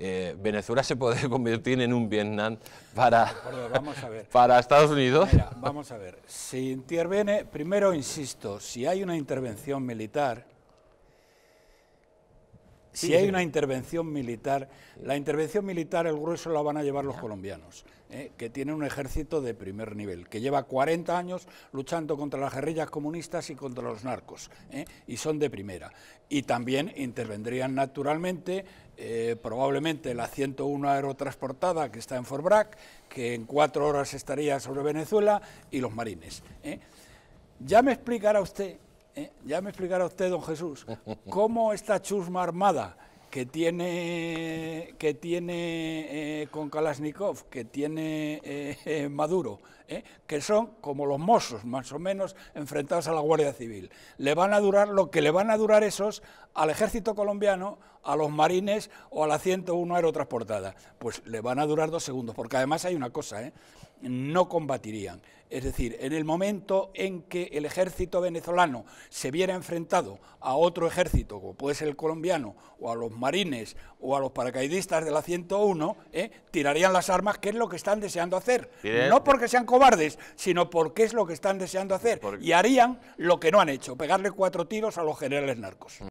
Eh, Venezuela se puede convertir en un Vietnam para, para Estados Unidos. vamos a ver, si interviene, primero insisto, si hay una intervención militar, si hay una intervención militar, la intervención militar el grueso la van a llevar los colombianos, ¿eh? que tienen un ejército de primer nivel, que lleva 40 años luchando contra las guerrillas comunistas y contra los narcos, ¿eh? y son de primera. Y también intervendrían naturalmente, eh, probablemente la 101 aerotransportada que está en Fort Bragg, que en cuatro horas estaría sobre Venezuela, y los marines. Ya me explicará usted eh, ya me explicará usted, don Jesús, cómo esta chusma armada que tiene, que tiene eh, con Kalashnikov, que tiene eh, Maduro, que son como los mozos, más o menos, enfrentados a la Guardia Civil. Le van a durar lo que le van a durar esos al ejército colombiano, a los marines o a la 101 aerotransportada. Pues le van a durar dos segundos, porque además hay una cosa, ¿eh? no combatirían. Es decir, en el momento en que el ejército venezolano se viera enfrentado a otro ejército, como puede ser el colombiano, o a los marines, o a los paracaidistas de la 101, ¿eh? tirarían las armas, que es lo que están deseando hacer. No porque sean cobardes, sino porque es lo que están deseando hacer. Y harían lo que no han hecho, pegarle cuatro tiros a los generales narcos.